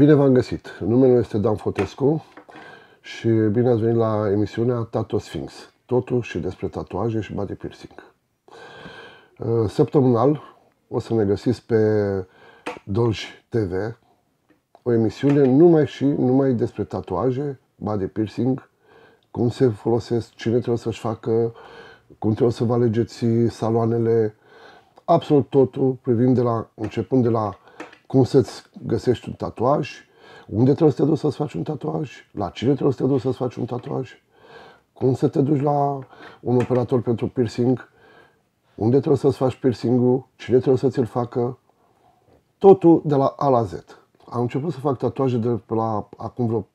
Bine v-am găsit! Numele meu este Dan Fotescu și bine ați venit la emisiunea Tato Sphinx. Totul și despre tatuaje și body piercing. Uh, săptămânal o să ne găsiți pe Dolj TV, o emisiune numai și numai despre tatuaje, body piercing, cum se folosesc, cine trebuie să-și facă, cum trebuie să vă alegeți saloanele, absolut totul privind de la, începând de la cum să-ți găsești un tatuaj, unde trebuie să te duci să-ți faci un tatuaj, la cine trebuie să te duci să-ți faci un tatuaj, cum să te duci la un operator pentru piercing, unde trebuie să-ți faci piercing-ul, cine trebuie să ți-l facă, totul de la A la Z. Am început să fac tatuaje de pe la acum vreo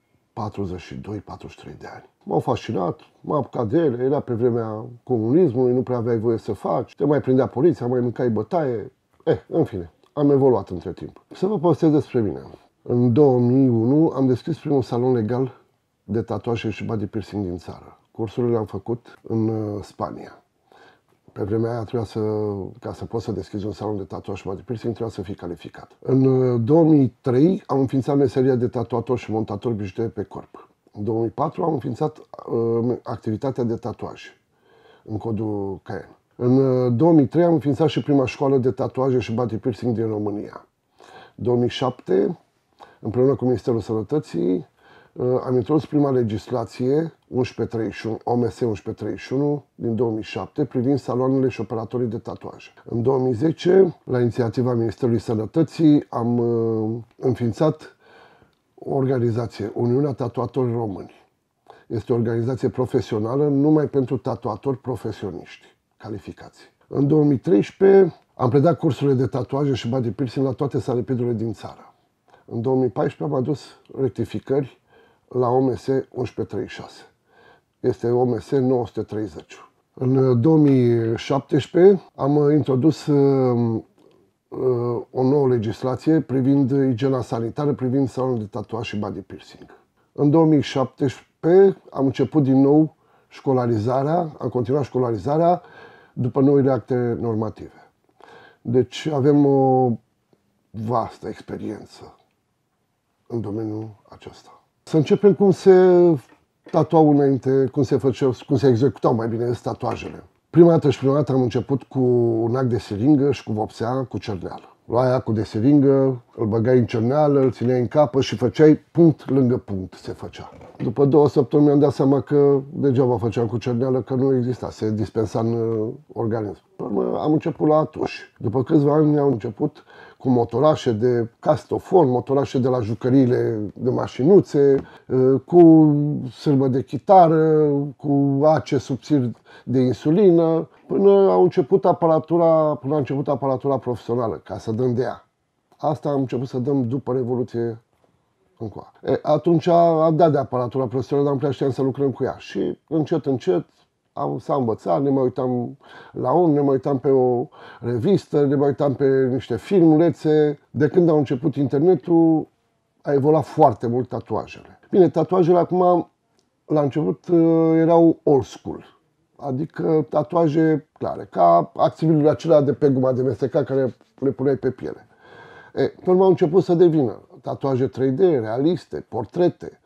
42-43 de ani. M-au fascinat, m au apucat de ele, era pe vremea comunismului, nu prea aveai voie să faci, te mai prindea poliția, mai mâncai bătaie, eh, în fine am evoluat între timp. Să vă povestesc despre mine. În 2001 am deschis primul salon legal de tatuaje și body piercing din țară. Cursurile le-am făcut în uh, Spania. Pe vremea aia trebuia să, ca să poți să deschizi un salon de tatuaj și body piercing, trebuia să fii calificat. În 2003 uh, am înființat meseria de tatuator și montator bijuterie pe corp. În 2004 am înființat uh, activitatea de tatuaj în codul Cayenne. În 2003 uh, am înființat și prima școală de tatuaje și body piercing din România. 2007, împreună cu Ministerul Sănătății, uh, am introdus prima legislație 1131, OMS 1131 din 2007 privind saloanele și operatorii de tatuaje. În 2010, la inițiativa Ministerului Sănătății, am uh, înființat o organizație, Uniunea Tatuatorilor Români. Este o organizație profesională numai pentru tatuatori profesioniști calificații. În 2013 am predat cursurile de tatuaje și body piercing la toate salepidurile din țară. În 2014 am adus rectificări la OMS 1136. Este OMS 930. În 2017 am introdus um, uh, o nouă legislație privind igiena sanitară, privind salonul de tatuaj și body piercing. În 2017 am început din nou școlarizarea, am continuat școlarizarea după noile acte normative. Deci avem o vastă experiență în domeniul acesta. Să începem cum se tatuau înainte, cum se, făceau, cum se executau mai bine tatuajele. Prima dată și prima dată am început cu un ac de siringă și cu vopsea, cu cerneală luai acul de seringă, îl băgai în cerneală, îl țineai în capă și făceai punct lângă punct se făcea. După două săptămâni mi-am dat seama că degeaba făceam cu cerneală, că nu exista, se dispensa în uh, organism. am început la atuși. După câțiva ani am început cu motorașe de castofon, motorașe de la jucăriile de mașinuțe, uh, cu sârmă de chitară, cu ace subțiri de insulină, până a început aparatura, până a început aparatura profesională, ca să dăm de ea. Asta am început să dăm după Revoluție încoa. E, atunci am dat de aparatura profesională, dar nu prea știam să lucrăm cu ea. Și încet, încet, am, s-a învățat, ne mai uitam la om, ne mai uitam pe o revistă, ne mai uitam pe niște filmulețe. De când au început internetul, a evoluat foarte mult tatuajele. Bine, tatuajele acum, la început, uh, erau old school. Adică tatuaje clare, ca acțiunile acelea de pe guma de mestecat care le puneai pe piele. E, până au început să devină tatuaje 3D, realiste, portrete.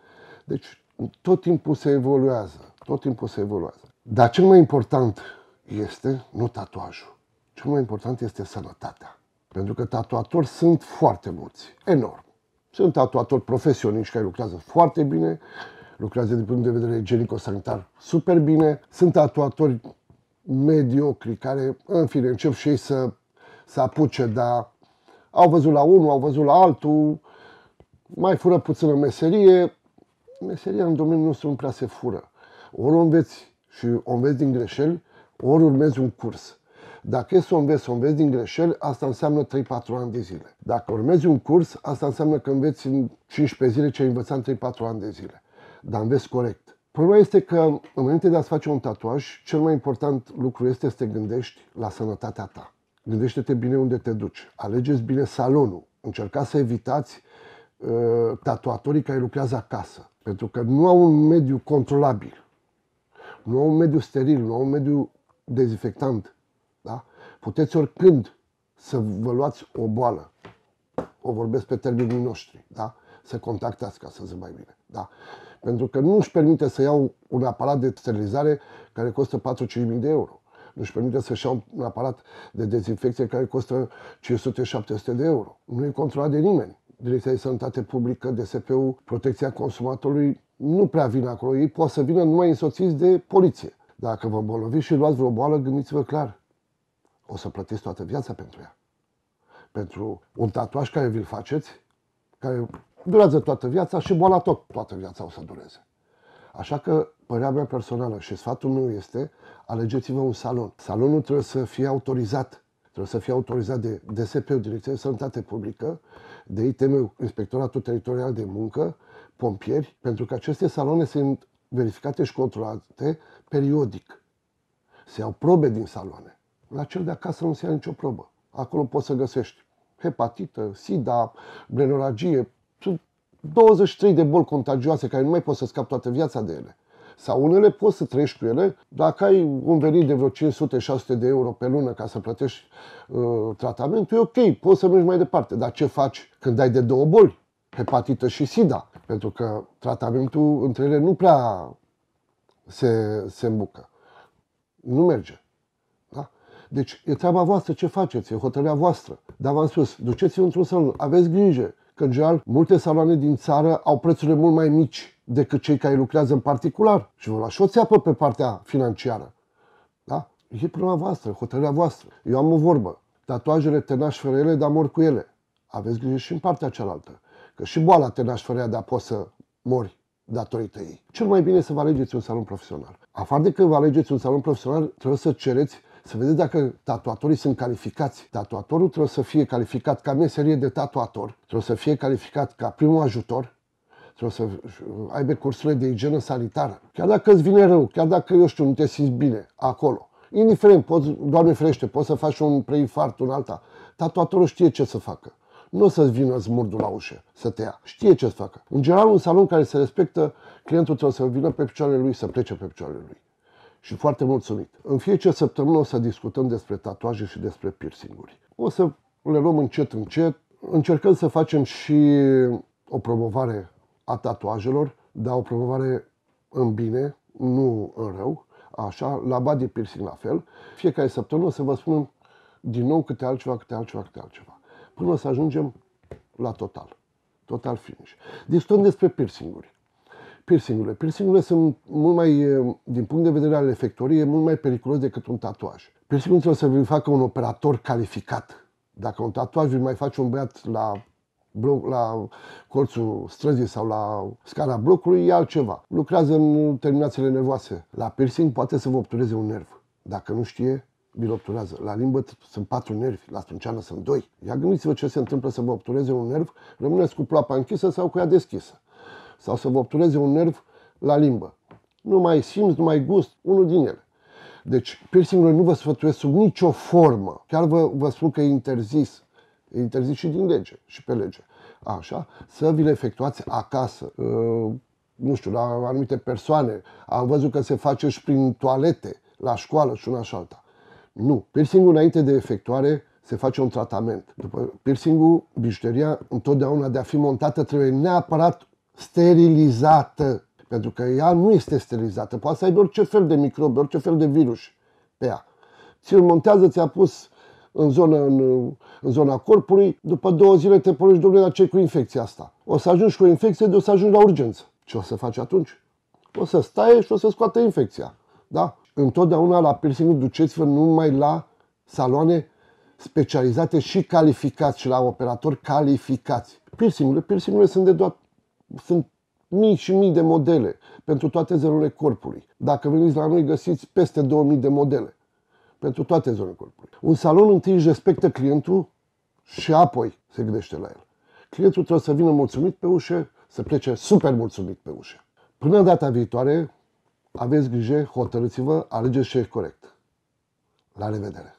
Deci tot timpul se evoluează, tot timpul se evoluează. Dar cel mai important este nu tatuajul. Cel mai important este sănătatea. Pentru că tatuatori sunt foarte mulți, enorm. Sunt tatuatori profesioniști care lucrează foarte bine, lucrează din punct de vedere genico sanitar super bine. Sunt tatuatori mediocri care, în fine, încep și ei să, să apuce, dar au văzut la unul, au văzut la altul, mai fură puțină meserie. Meseria în domeniul nostru nu prea se fură. Ori o înveți și o înveți din greșeli, ori urmezi un curs. Dacă e să o înveți, să o înveți din greșeli, asta înseamnă 3-4 ani de zile. Dacă urmezi un curs, asta înseamnă că înveți în 15 zile ce ai învățat în 3-4 ani de zile. Dar înveți corect. Problema este că înainte de a-ți face un tatuaj, cel mai important lucru este să te gândești la sănătatea ta. Gândește-te bine unde te duci. Alegeți bine salonul. Încercați să evitați uh, tatuatorii care lucrează acasă, pentru că nu au un mediu controlabil nu au un mediu steril, nu au un mediu dezinfectant. Da? Puteți oricând să vă luați o boală. O vorbesc pe termenii noștri. Da? Să contactați, ca să se mai bine. Da? Pentru că nu își permite să iau un aparat de sterilizare care costă 4-5.000 de euro. Nu își permite să-și iau un aparat de dezinfecție care costă 500-700 de euro. Nu e controlat de nimeni. Direcția de Sănătate Publică, DSP-ul, Protecția Consumatorului nu prea vin acolo. Ei pot să vină numai însoțiți de poliție. Dacă vă îmbolnăviți și luați vreo boală, gândiți-vă clar. O să plătiți toată viața pentru ea. Pentru un tatuaj care vi-l faceți, care durează toată viața și boala tot toată viața o să dureze. Așa că părerea mea personală și sfatul meu este alegeți-vă un salon. Salonul trebuie să fie autorizat. Trebuie să fie autorizat de DSP, Direcția de Sănătate Publică, de ITM, Inspectoratul Teritorial de Muncă pompieri, pentru că aceste saloane sunt verificate și controlate periodic. Se iau probe din saloane. La cel de acasă nu se ia nicio probă. Acolo poți să găsești hepatită, sida, brenoragie, sunt 23 de boli contagioase care nu mai poți să scapi toată viața de ele. Sau unele poți să trăiești cu ele dacă ai un venit de vreo 500-600 de euro pe lună ca să plătești uh, tratamentul, e ok, poți să mergi mai departe. Dar ce faci când ai de două boli? hepatită și SIDA, pentru că tratamentul între ele nu prea se, se îmbucă. Nu merge. Da? Deci e treaba voastră ce faceți, e hotărârea voastră. Dar v-am spus, duceți-vă într-un salon, aveți grijă, că în general multe saloane din țară au prețurile mult mai mici decât cei care lucrează în particular și vă luați o țeapă pe partea financiară. Da? E problema voastră, hotărârea voastră. Eu am o vorbă. Tatuajele te naști fără ele, dar mor cu ele. Aveți grijă și în partea cealaltă. Că și boala te ea, dar poți să mori datorită ei. Cel mai bine să vă alegeți un salon profesional. Afară de că vă alegeți un salon profesional, trebuie să cereți să vedeți dacă tatuatorii sunt calificați. Tatuatorul trebuie să fie calificat ca meserie de tatuator, trebuie să fie calificat ca primul ajutor, trebuie să aibă cursurile de igienă sanitară. Chiar dacă îți vine rău, chiar dacă, eu știu, nu te simți bine acolo, indiferent, poți, Doamne ferește, poți să faci un preinfart, un alta, tatuatorul știe ce să facă nu o să-ți vină smurdul la ușă să te ia. Știe ce să facă. În general, un salon care se respectă, clientul trebuie să vină pe picioarele lui, să plece pe picioarele lui. Și foarte mulțumit. În fiecare săptămână o să discutăm despre tatuaje și despre piercinguri. O să le luăm încet, încet. Încercăm să facem și o promovare a tatuajelor, dar o promovare în bine, nu în rău, așa, la body piercing la fel. Fiecare săptămână o să vă spunem din nou câte altceva, câte altceva, câte altceva până să ajungem la total. Total finish. Deci tot despre piercinguri. Piercingurile. Piercingurile sunt mult mai, din punct de vedere al efectoriei, mult mai periculos decât un tatuaj. Piercingul trebuie să vi facă un operator calificat. Dacă un tatuaj vi mai face un băiat la bloc, la colțul străzii sau la scara blocului, e altceva. Lucrează în terminațiile nervoase. La piercing poate să vă obtureze un nerv, dacă nu știe bilopturează obturează. La limbă sunt patru nervi, la sprânceană sunt doi. Ia gândiți-vă ce se întâmplă să vă obtureze un nerv, rămâneți cu ploapa închisă sau cu ea deschisă. Sau să vă obtureze un nerv la limbă. Nu mai simți, nu mai gust, unul din ele. Deci, piercing nu vă sfătuiesc sub nicio formă. Chiar vă, vă spun că e interzis. E interzis și din lege, și pe lege. Așa, să vi le efectuați acasă. Uh, nu știu, la anumite persoane. Am văzut că se face și prin toalete, la școală și una și alta. Nu. Piercingul înainte de efectuare se face un tratament. După piercingul, bijuteria întotdeauna de a fi montată trebuie neapărat sterilizată, pentru că ea nu este sterilizată. Poate să aibă orice fel de microbi, orice fel de virus pe ea. Ți-l montează, ți-a pus în zona, în, în zona corpului, după două zile te pornești, domnule, dar ce cu infecția asta? O să ajungi cu o infecție de o să ajungi la urgență. Ce o să faci atunci? O să stai și o să scoată infecția. Da? întotdeauna la piercing duceți-vă numai la saloane specializate și calificați și la operatori calificați. Piercingurile, piercingurile sunt de doar, sunt mii și mii de modele pentru toate zonele corpului. Dacă veniți la noi, găsiți peste 2000 de modele pentru toate zonele corpului. Un salon întâi își respectă clientul și apoi se gândește la el. Clientul trebuie să vină mulțumit pe ușă, să plece super mulțumit pe ușă. Până data viitoare, aveți grijă, hotărâți-vă, alegeți ce e corect. La revedere!